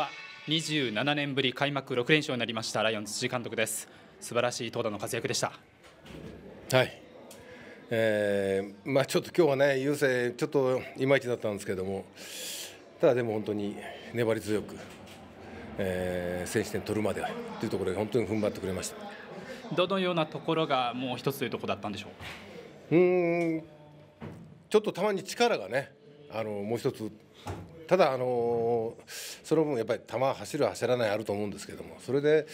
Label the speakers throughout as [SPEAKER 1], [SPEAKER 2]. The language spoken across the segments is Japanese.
[SPEAKER 1] は27年ぶり開幕6連勝になりましたライオンズ辻監督です素晴らしい投打の活躍でした
[SPEAKER 2] はい、えー、まあちょっと今日はね優勢ちょっといまいちだったんですけどもただでも本当に粘り強く、えー、選手点取るまでというところで本当に踏ん張ってくれまし
[SPEAKER 1] たどのようなところがもう一つというところだったんでしょううんちょっと
[SPEAKER 2] たまに力がねあのもう一つただ、あのその分、やっぱり球走る、走らないあると思うんですけども、それで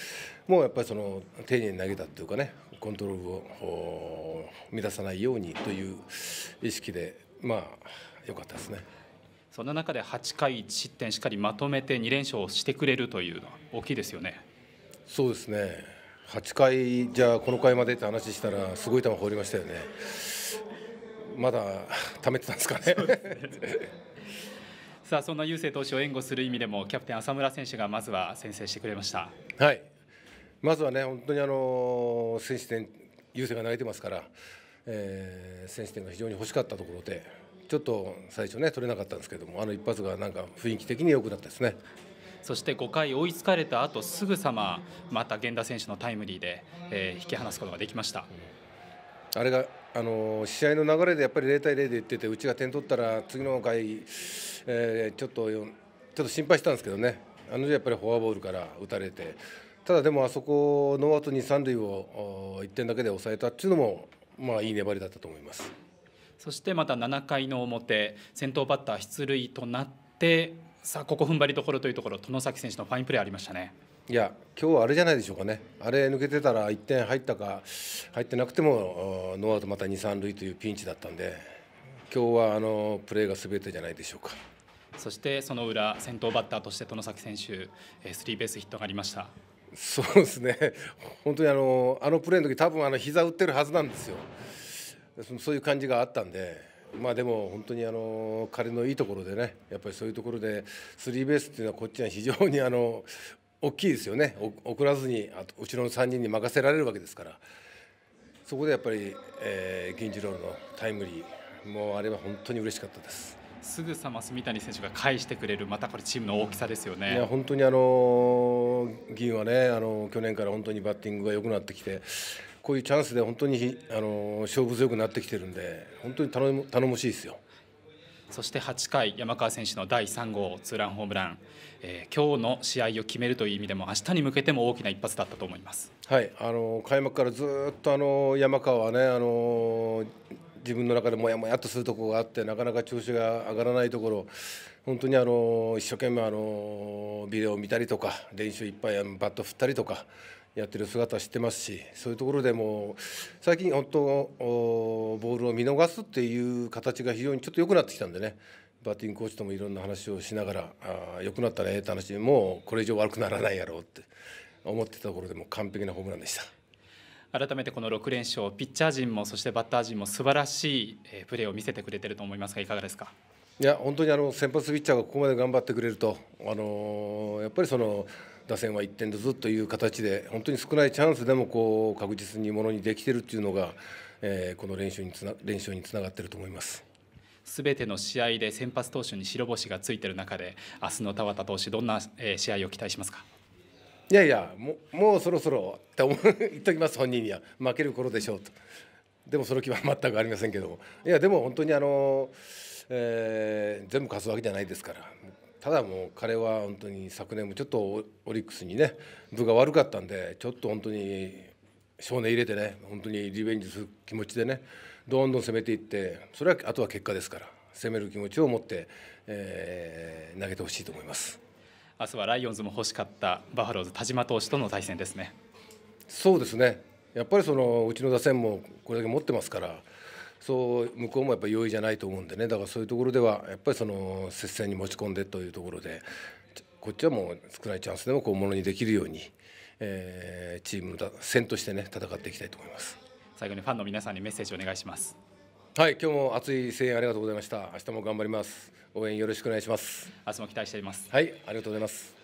[SPEAKER 2] もうやっぱりその丁寧に投げたっていうかね、コントロールを乱さないようにという意識で、
[SPEAKER 1] まあ、良かったですね。そんな中で8回1失点しっかりまとめて2連勝してくれるというのは大きいですよね。
[SPEAKER 2] そうですね8回、じゃあこの回までって話したらすごい球放りましたよね。まだ貯めてたんですかね。
[SPEAKER 1] さあそんな優勢投手を援護する意味でもキャプテン浅村選手がまずは先制してくれました
[SPEAKER 2] はいまずはね本当にあの選手点優勢が投げてますから、えー、選手点が非常に欲しかったところでちょっと最初ね取れなかったんですけどもあの一発がなんか雰囲気的に良くなったですね
[SPEAKER 1] そして5回追いつかれた後すぐさままた源田選手のタイムリーで、えー、引き離すことができました。うん
[SPEAKER 2] あれがあの試合の流れでやっぱり0対0で言っててうちが点取ったら次の回、えー、ちょっとちょっと心配したんですけどねあの時やっぱりフォアボールから打たれてただでもあそこノーアウト2、3塁を1点だけで抑えたっていうのもまあいい粘りだったと思います
[SPEAKER 1] そしてまた7回の表先頭バッター出塁となってさあここ踏ん張りどころというところ外崎選手のファインプレーありましたね。
[SPEAKER 2] いや今日はあれじゃないでしょうかね、あれ抜けてたら1点入ったか、入ってなくてもノーアウトまた2、3塁というピンチだったんで、今日
[SPEAKER 1] はあのプレーがすべてじゃないでしょうか。そしてその裏、先頭バッターとして外崎選手、スリーベースヒットがありました。
[SPEAKER 2] そうですね、本当にあのあのプレーの時多分あの膝打ってるはずなんですよ、そういう感じがあったんで、まあ、でも本当にあの彼のいいところでね、やっぱりそういうところで、スリーベースっていうのは、こっちは非常にあの大きいですよね送らずにあとうちの3人に任せられるわけですからそこでやっぱり、えー、銀次郎のタイムリーもうあれは本当に嬉し
[SPEAKER 1] かったです。すぐさま住谷選手が返してくれる、またこれ、チームの大きさですよねいや
[SPEAKER 2] 本当にあの銀はねあの、去年から本当にバッティングが良くなってきて、こういうチャンスで本当にあの勝負強くなってきてるんで、本当に頼頼もしいですよ。
[SPEAKER 1] そして8回、山川選手の第3号ツーランホームラン、えー、今日の試合を決めるという意味でも、明日に向けても大きな一発だったと思います、
[SPEAKER 2] はい、あの開幕からずっとあの山川はね、あの自分の中でもやもやっとするところがあって、なかなか調子が上がらないところ、本当にあの一生懸命あのビデオを見たりとか、練習いっぱいバット振ったりとか。やってる姿知ってますしそういうところでも最近本当ボールを見逃すっていう形が非常にちょっと良くなってきたんでねバッティングコーチともいろんな話をしながらあ良くなったねって話もうこれ以上悪くならないやろうって思ってたところでも完璧なホームランでした。
[SPEAKER 1] 改めてこの6連勝ピッチャー陣もそしてバッター陣も素晴らしいプレーを見せてくれてると思いますがいかがですか
[SPEAKER 2] いや本当にあの先発ピッチャーがここまで頑張ってくれるとあのやっぱりその打線は1点ずつという形で本当に少ないチャンスでもこう確実にものにできているというのが、えー、この練習につな練習につながっていると思います。
[SPEAKER 1] すべての試合で先発投手に白星がついている中で明日の田畑投手どんな試合を期待しますか
[SPEAKER 2] いやいやももうそろそろって思言っときます本人には負ける頃でしょうとでもその気は全くありませんけどいやでも本当にあの、えー、全部勝つわけじゃないですからただもう彼は本当に昨年もちょっとオリックスにね部が悪かったんでちょっと本当に少年入れてね本当にリベンジする気持ちでねどんどん攻めていってそれはあとは結果ですから攻める気持ちを持って、えー、投げてほしいと思います
[SPEAKER 1] 明日はライオンズも欲しかったバファローズ田島投手との対戦ですね
[SPEAKER 2] そうですねやっぱりそのうちの打線もこれだけ持ってますから。そう向こうもやっぱ容易じゃないと思うんでねだからそういうところではやっぱりその接戦に持ち込んでというところでこっちはもう少ないチャンスでもこうものにできるように、えー、チームの戦としてね戦っていき
[SPEAKER 1] たいと思います最後にファンの皆さんにメッセージお願いします
[SPEAKER 2] はい今日も熱い声援ありがとうございました明日も頑張ります応援よろしくお願いします
[SPEAKER 1] 明日も期待していますはい
[SPEAKER 2] ありがとうございます